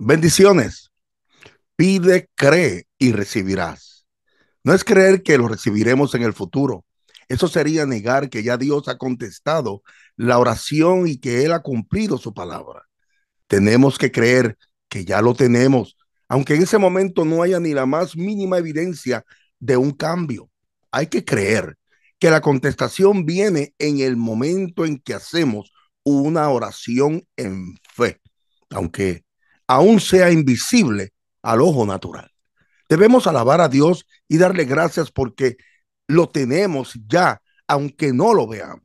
Bendiciones. Pide, cree y recibirás. No es creer que lo recibiremos en el futuro. Eso sería negar que ya Dios ha contestado la oración y que Él ha cumplido su palabra. Tenemos que creer que ya lo tenemos, aunque en ese momento no haya ni la más mínima evidencia de un cambio. Hay que creer que la contestación viene en el momento en que hacemos una oración en fe, aunque aún sea invisible al ojo natural. Debemos alabar a Dios y darle gracias porque lo tenemos ya, aunque no lo veamos.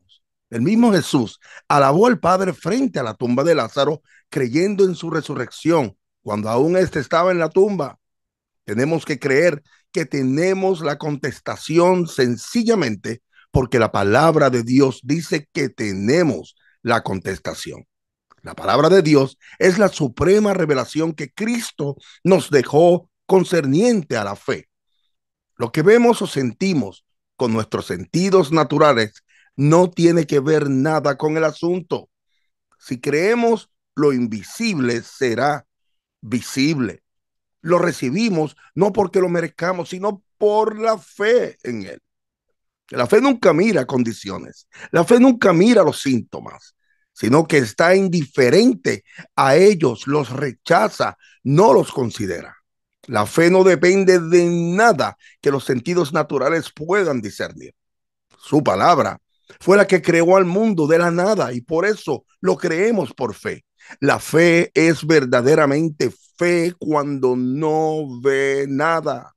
El mismo Jesús alabó al Padre frente a la tumba de Lázaro, creyendo en su resurrección, cuando aún éste estaba en la tumba. Tenemos que creer que tenemos la contestación sencillamente porque la palabra de Dios dice que tenemos la contestación. La palabra de Dios es la suprema revelación que Cristo nos dejó concerniente a la fe. Lo que vemos o sentimos con nuestros sentidos naturales no tiene que ver nada con el asunto. Si creemos, lo invisible será visible. Lo recibimos no porque lo merezcamos, sino por la fe en Él. La fe nunca mira condiciones. La fe nunca mira los síntomas sino que está indiferente a ellos, los rechaza, no los considera. La fe no depende de nada que los sentidos naturales puedan discernir. Su palabra fue la que creó al mundo de la nada y por eso lo creemos por fe. La fe es verdaderamente fe cuando no ve nada.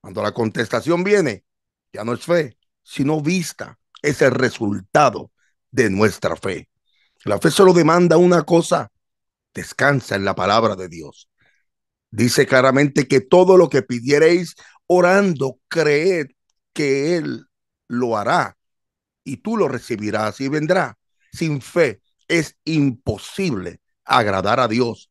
Cuando la contestación viene, ya no es fe, sino vista. Es el resultado de nuestra fe. La fe solo demanda una cosa, descansa en la palabra de Dios. Dice claramente que todo lo que pidiereis orando, creed que Él lo hará y tú lo recibirás y vendrá. Sin fe es imposible agradar a Dios.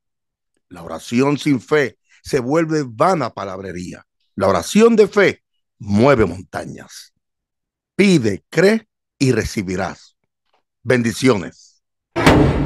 La oración sin fe se vuelve vana palabrería. La oración de fe mueve montañas. Pide, cree y recibirás. Bendiciones. you